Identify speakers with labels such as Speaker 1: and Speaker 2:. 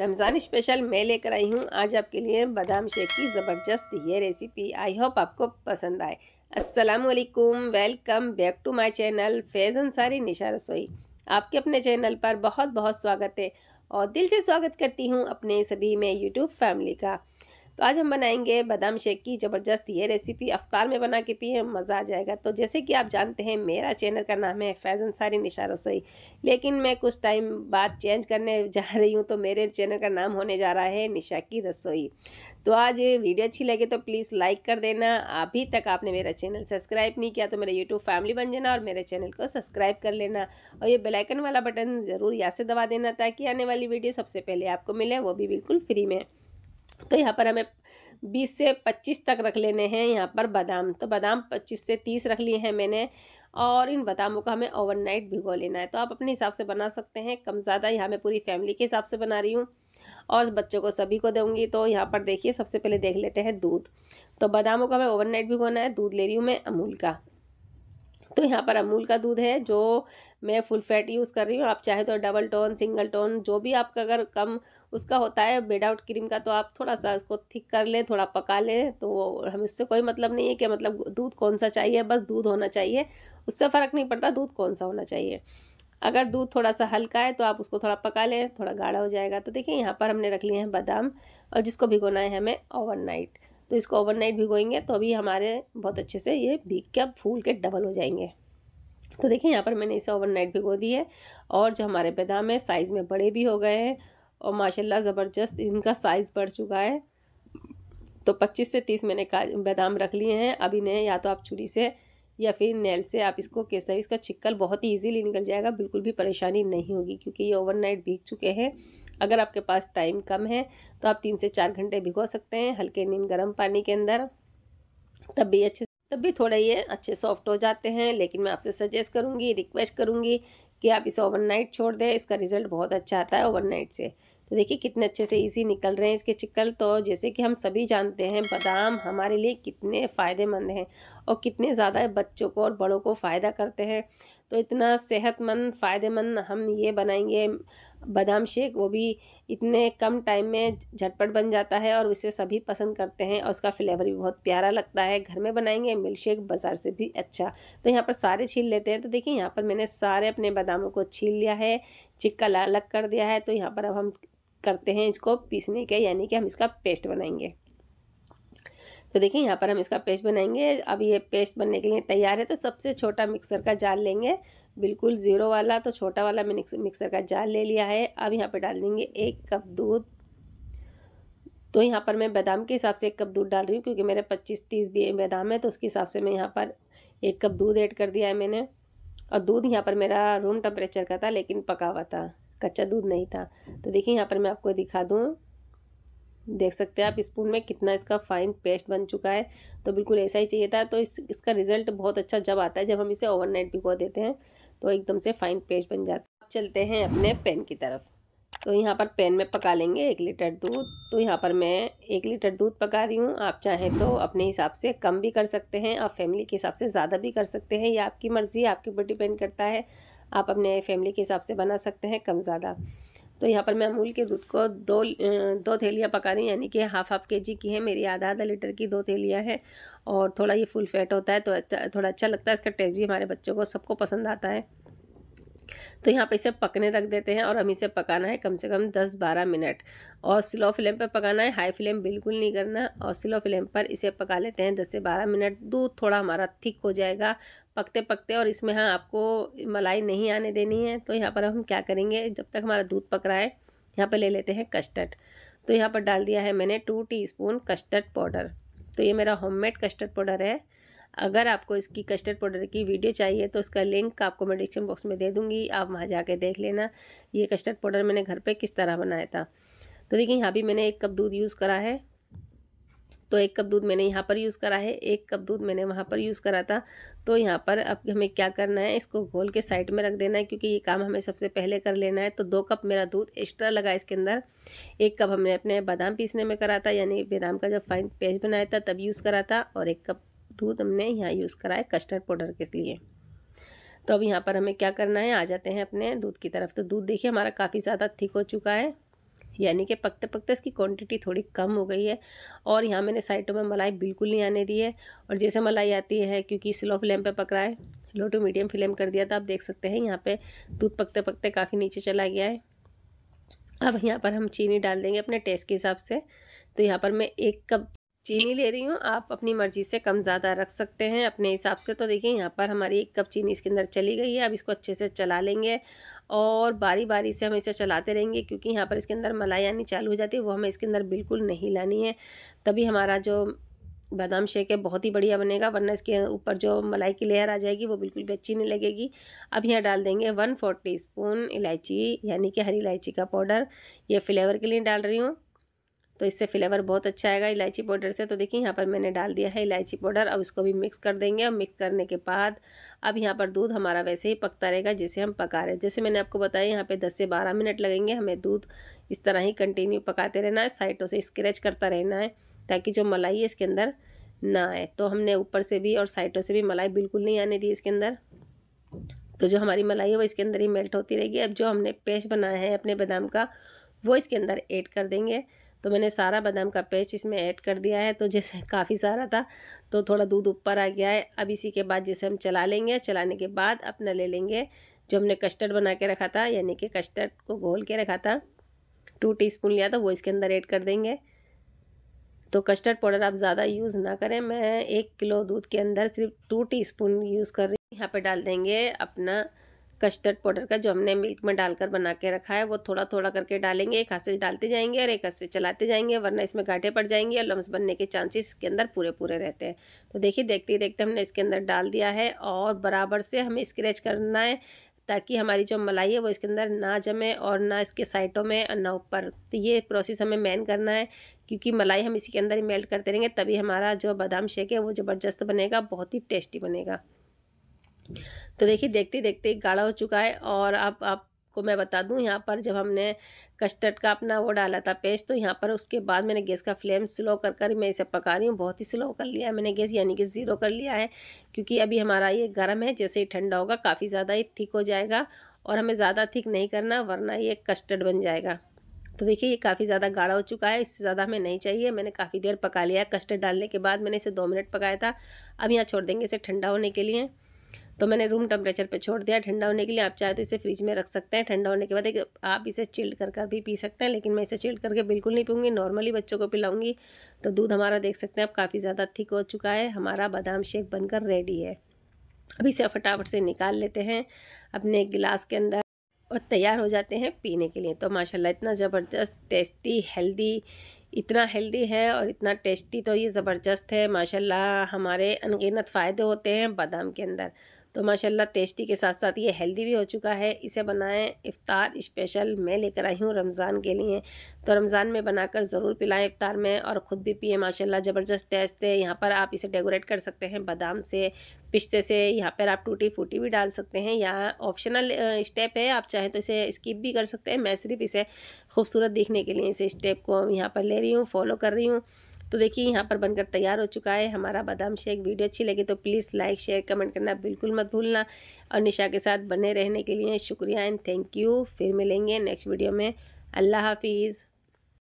Speaker 1: Ramzan special मैं लेकर आई हूँ आज आपके लिए बादाम शेक की ज़बरदस्त ये रेसिपी आई होप आपको पसंद आए अस्सलाम वालेकुम welcome back to my channel Faiz Ansari Nisha Rasoi आपके अपने चैनल पर बहुत बहुत स्वागत है और दिल से स्वागत करती हूँ अपने सभी में यूट्यूब फैमिली का तो आज हम बनाएंगे बादाम शेक की ज़बरदस्त ये रेसिपी अफ्तार में बना के पिए मज़ा आ जाएगा तो जैसे कि आप जानते हैं मेरा चैनल का नाम है फैज़ अंसारी निशा रसोई लेकिन मैं कुछ टाइम बाद चेंज करने जा रही हूँ तो मेरे चैनल का नाम होने जा रहा है निशा की रसोई तो आज वीडियो अच्छी लगे तो प्लीज़ लाइक कर देना अभी तक आपने मेरा चैनल सब्सक्राइब नहीं किया तो मेरे यूट्यूब फैमिली बन जाना और मेरे चैनल को सब्सक्राइब कर लेना और ये बेलाइकन वाला बटन ज़रूर यहाँ से दबा देना ताकि आने वाली वीडियो सबसे पहले आपको मिले वो भी बिल्कुल फ्री में तो यहाँ पर हमें बीस से पच्चीस तक रख लेने हैं यहाँ पर बादाम तो बादाम पच्चीस से तीस रख लिए हैं मैंने और इन बादामों को हमें ओवरनाइट भिगो लेना है तो आप अपने हिसाब से बना सकते हैं कम ज़्यादा यहाँ मैं पूरी फैमिली के हिसाब से बना रही हूँ और बच्चों को सभी को दूँगी तो यहाँ पर देखिए सबसे पहले देख लेते हैं दूध तो बादामों को हमें ओवरनाइट भिगोना है दूध ले रही हूँ मैं अमूल का तो यहाँ पर अमूल का दूध है जो मैं फुल फैट यूज़ कर रही हूँ आप चाहे तो डबल टोन सिंगल टोन जो भी आपका अगर कम उसका होता है आउट क्रीम का तो आप थोड़ा सा उसको थिक कर लें थोड़ा पका लें तो हम इससे कोई मतलब नहीं है कि मतलब दूध कौन सा चाहिए बस दूध होना चाहिए उससे फ़र्क नहीं पड़ता दूध कौन सा होना चाहिए अगर दूध थोड़ा सा हल्का है तो आप उसको थोड़ा पका लें थोड़ा गाढ़ा हो जाएगा तो देखिए यहाँ पर हमने रख लिए हैं बादाम और जिसको भिगोना है हमें ओवरनाइट तो इसको ओवरनाइट भिगोएंगे तो अभी हमारे बहुत अच्छे से ये भीग के अब फूल के डबल हो जाएंगे तो देखिए यहाँ पर मैंने इसे ओवरनाइट भिगो दी है और जो हमारे बादाम है साइज़ में बड़े भी हो गए हैं और माशाल्लाह ज़बरदस्त इनका साइज़ बढ़ चुका है तो 25 से 30 मैंने बादाम रख लिए हैं अब इन्हें या तो आप छुरी से या फिर नेल से आप इसको केस तरह इसका छिक्कल बहुत ही ईजीली निकल जाएगा बिल्कुल भी परेशानी नहीं होगी क्योंकि ये ओवरनाइट भीग चुके हैं अगर आपके पास टाइम कम है तो आप तीन से चार घंटे भिगो सकते हैं हल्के नीम गर्म पानी के अंदर तब भी अच्छे तब भी थोड़े ये अच्छे सॉफ्ट हो जाते हैं लेकिन मैं आपसे सजेस्ट करूँगी रिक्वेस्ट करूँगी कि आप इसे ओवरनाइट छोड़ दें इसका रिज़ल्ट बहुत अच्छा आता है ओवरनाइट से तो देखिए कितने अच्छे से इजी निकल रहे हैं इसके चिक्कल तो जैसे कि हम सभी जानते हैं बादाम हमारे लिए कितने फ़ायदेमंद हैं और कितने ज़्यादा बच्चों को और बड़ों को फ़ायदा करते हैं तो इतना सेहतमंद फ़ायदेमंद हम ये बनाएंगे बादाम शेक वो भी इतने कम टाइम में झटपट बन जाता है और उसे सभी पसंद करते हैं और उसका फ्लेवर भी बहुत प्यारा लगता है घर में बनाएंगे मिल्क शेक बाज़ार से भी अच्छा तो यहाँ पर सारे छील लेते हैं तो देखिए यहाँ पर मैंने सारे अपने बादामों को छील लिया है चिक्का अलग कर दिया है तो यहाँ पर अब हम करते हैं इसको पीसने के यानी कि हम इसका पेस्ट बनाएंगे तो देखिए यहाँ पर हम इसका पेस्ट बनाएंगे अब ये पेस्ट बनने के लिए तैयार है तो सबसे छोटा मिक्सर का जाल लेंगे बिल्कुल ज़ीरो वाला तो छोटा वाला मैंने मिक्सर का जाल ले लिया है अब यहाँ पर डाल देंगे एक कप दूध तो यहाँ पर मैं बादाम के हिसाब से एक कप दूध डाल रही हूँ क्योंकि मेरे पच्चीस तीस बी बादाम है तो उसके हिसाब से मैं यहाँ पर एक कप दूध ऐड कर दिया है मैंने और दूध यहाँ पर मेरा रूम टेम्परेचर का था लेकिन पका हुआ था कच्चा दूध नहीं था तो देखिए यहाँ पर मैं आपको दिखा दूँ देख सकते हैं आप स्पून में कितना इसका फाइन पेस्ट बन चुका है तो बिल्कुल ऐसा ही चाहिए था तो इस इसका रिजल्ट बहुत अच्छा जब आता है जब हम इसे ओवरनाइट भिगो देते हैं तो एकदम से फाइन पेस्ट बन जाता है चलते हैं अपने पेन की तरफ तो यहाँ पर पेन में पका लेंगे एक लीटर दूध तो यहाँ पर मैं एक लीटर दूध पका रही हूँ आप चाहें तो अपने हिसाब से कम भी कर सकते हैं आप फैमिली के हिसाब से ज़्यादा भी कर सकते हैं ये आपकी मर्ज़ी आपके ऊपर डिपेंड करता है आप अपने फैमिली के हिसाब से बना सकते हैं कम ज़्यादा तो यहाँ पर मैं अमूल के दूध को दो दो थैलियाँ पका रही हूँ यानी कि हाफ हाफ के जी की है मेरी आधा आधा लीटर की दो थैलियाँ हैं और थोड़ा ये फुल फैट होता है तो अच्छा, थोड़ा अच्छा लगता है इसका टेस्ट भी हमारे बच्चों को सबको पसंद आता है तो यहाँ पे इसे पकने रख देते हैं और हम इसे पकाना है कम से कम 10-12 मिनट और स्लो फ्लेम पर पकाना है हाई फ्लेम बिल्कुल नहीं करना और स्लो फ्लेम पर इसे पका लेते हैं 10 से 12 मिनट दूध थोड़ा हमारा थिक हो जाएगा पकते पकते और इसमें हाँ आपको मलाई नहीं आने देनी है तो यहाँ पर हम क्या करेंगे जब तक हमारा दूध पक रहा है यहाँ पर ले लेते हैं कस्टर्ड तो यहाँ पर डाल दिया है मैंने टू स्पून कस्टर्ड पाउडर तो ये मेरा मेड कस्टर्ड पाउडर है अगर आपको इसकी कस्टर्ड पाउडर की वीडियो चाहिए तो उसका लिंक आपको मैं डिस्क्रिप्शन बॉक्स में दे दूँगी आप वहाँ जाके देख लेना ये कस्टर्ड पाउडर मैंने घर पर किस तरह बनाया था तो देखिए यहाँ भी मैंने एक कप दूध यूज़ करा है तो एक कप दूध मैंने यहाँ पर यूज़ करा है एक कप दूध मैंने वहाँ पर यूज़ करा था तो यहाँ पर अब हमें क्या करना है इसको घोल के साइड में रख देना है क्योंकि ये काम हमें सबसे पहले कर लेना है तो दो कप मेरा दूध एक्स्ट्रा लगा इसके अंदर एक कप हमने अपने बादाम पीसने में करा था यानी बादाम का जब फाइन पेस्ट बनाया था तब यूज़ करा था और एक कप दूध हमने यहाँ यूज़ करा है कस्टर्ड पाउडर के लिए तो अब यहाँ पर हमें क्या करना है आ जाते हैं अपने दूध की तरफ तो दूध देखिए हमारा काफ़ी ज़्यादा थिक हो चुका है यानी कि पकते पकते इसकी क्वांटिटी थोड़ी कम हो गई है और यहाँ मैंने साइडों में मलाई बिल्कुल नहीं आने दी है और जैसे मलाई आती है क्योंकि स्लो फ्लेम पे पक रहा है लो टू मीडियम फ्लेम कर दिया था आप देख सकते हैं यहाँ पे दूध पकते पकते काफ़ी नीचे चला गया है अब यहाँ पर हम चीनी डाल देंगे अपने टेस्ट के हिसाब से तो यहाँ पर मैं एक कप चीनी ले रही हूँ आप अपनी मर्ज़ी से कम ज़्यादा रख सकते हैं अपने हिसाब से तो देखिए यहाँ पर हमारी एक कप चीनी इसके अंदर चली गई है अब इसको अच्छे से चला लेंगे और बारी बारी से हम इसे चलाते रहेंगे क्योंकि यहाँ पर इसके अंदर मलाई आनी चालू हो जाती है वो हमें इसके अंदर बिल्कुल नहीं लानी है तभी हमारा जो बादाम शेक है बहुत ही बढ़िया बनेगा वरना इसके ऊपर जो मलाई की लेयर आ जाएगी वो बिल्कुल भी अच्छी नहीं लगेगी अब यहाँ डाल देंगे वन फोर टी स्पून इलायची यानी कि हरी इलायची का पाउडर ये फ्लेवर के लिए डाल रही हूँ तो इससे फ्लेवर बहुत अच्छा आएगा इलायची पाउडर से तो देखिए यहाँ पर मैंने डाल दिया है इलायची पाउडर अब इसको भी मिक्स कर देंगे और मिक्स करने के बाद अब यहाँ पर दूध हमारा वैसे ही पकता रहेगा जैसे हम पका रहे हैं जैसे मैंने आपको बताया यहाँ पे 10 से 12 मिनट लगेंगे हमें दूध इस तरह ही कंटिन्यू पकाते रहना है साइडों से स्क्रैच करता रहना है ताकि जो मलाई है इसके अंदर ना आए तो हमने ऊपर से भी और साइडों से भी मलाई बिल्कुल नहीं आने दी इसके अंदर तो जो हमारी मलाई है वो इसके अंदर ही मेल्ट होती रहेगी अब जो हमने पेस्ट बनाया है अपने बादाम का वो इसके अंदर ऐड कर देंगे तो मैंने सारा बादाम का पेस्ट इसमें ऐड कर दिया है तो जैसे काफ़ी सारा था तो थोड़ा दूध ऊपर आ गया है अब इसी के बाद जैसे हम चला लेंगे चलाने के बाद अपना ले लेंगे जो हमने कस्टर्ड बना के रखा था यानी कि कस्टर्ड को घोल के रखा था टू टी लिया था वो इसके अंदर ऐड कर देंगे तो कस्टर्ड पाउडर आप ज़्यादा यूज़ ना करें मैं एक किलो दूध के अंदर सिर्फ टू टी यूज़ कर रही हूँ यहाँ पर डाल देंगे अपना कस्टर्ड पाउडर का जो हमने मिल्क में डालकर बना के रखा है वो थोड़ा थोड़ा करके डालेंगे एक हाथ से डालते जाएंगे और एक हाथ से चलाते जाएंगे वरना इसमें गाँठे पड़ जाएंगे और लम्स बनने के चांसेस इसके अंदर पूरे पूरे रहते हैं तो देखिए देखते ही देखते हमने इसके अंदर डाल दिया है और बराबर से हमें स्क्रैच करना है ताकि हमारी जो मलाई है वो इसके अंदर ना जमे और ना इसके साइडों में और ना ऊपर तो ये प्रोसेस हमें मैन करना है क्योंकि मलाई हम इसी के अंदर ही मेल्ट करते रहेंगे तभी हमारा जो बादाम शेक है वो ज़बरदस्त बनेगा बहुत ही टेस्टी बनेगा तो देखिए देखते देखते गाढ़ा हो चुका है और आप आपको मैं बता दूं यहाँ पर जब हमने कस्टर्ड का अपना वो डाला था पेस्ट तो यहाँ पर उसके बाद मैंने गैस का फ्लेम स्लो कर कर मैं इसे पका रही हूँ बहुत ही स्लो कर लिया है मैंने गैस यानी कि ज़ीरो कर लिया है क्योंकि अभी हमारा ये गर्म है जैसे ही ठंडा होगा काफ़ी ज़्यादा ये थिक हो जाएगा और हमें ज़्यादा थिक नहीं करना वरना ये कस्टर्ड बन जाएगा तो देखिए ये काफ़ी ज़्यादा गाढ़ा हो चुका है इससे ज़्यादा हमें नहीं चाहिए मैंने काफ़ी देर पका लिया है कस्टर्ड डालने के बाद मैंने इसे दो मिनट पकाया था अब यहाँ छोड़ देंगे इसे ठंडा होने के लिए तो मैंने रूम टेम्परेचर पे छोड़ दिया ठंडा होने के लिए आप चाहे तो इसे फ्रिज में रख सकते हैं ठंडा होने के बाद एक आप इसे चिल्ड कर कर भी पी सकते हैं लेकिन मैं इसे चिल्ड करके बिल्कुल नहीं पीऊँगी नॉर्मली बच्चों को पिलाऊँगी तो दूध हमारा देख सकते हैं अब काफ़ी ज़्यादा थिक हो चुका है हमारा बादाम शेक बनकर रेडी है अब इसे फटाफट से निकाल लेते हैं अपने गिलास के अंदर और तैयार हो जाते हैं पीने के लिए तो माशाल्लाह इतना ज़बरदस्त टेस्टी हेल्दी इतना हेल्दी है और इतना टेस्टी तो ये ज़बरदस्त है माशाल्लाह हमारे अनगिनत फ़ायदे होते हैं बादाम के अंदर तो माशाल्लाह टेस्टी के साथ साथ ये हेल्दी भी हो चुका है इसे बनाएं इफ़ार स्पेशल मैं लेकर आई हूँ रमज़ान के लिए तो रमज़ान में बनाकर ज़रूर पिलाएं इफ़ार में और ख़ुद भी पिए माशाल्लाह ज़बरदस्त टेस्ट है यहाँ पर आप इसे डेकोरेट कर सकते हैं बादाम से पिस्ते से यहाँ पर आप टूटी फूटी भी डाल सकते हैं या ऑप्शनल स्टेप है आप चाहें तो इसे स्किप भी कर सकते हैं मैं सिर्फ इसे खूबसूरत दिखने के लिए इसे स्टेप को यहाँ पर ले रही हूँ फॉलो कर रही हूँ तो देखिए यहाँ पर बनकर तैयार हो चुका है हमारा बादाम शेक वीडियो अच्छी लगी तो प्लीज़ लाइक शेयर कमेंट करना बिल्कुल मत भूलना और निशा के साथ बने रहने के लिए शुक्रिया एंड थैंक यू फिर मिलेंगे नेक्स्ट वीडियो में अल्लाह हाफिज़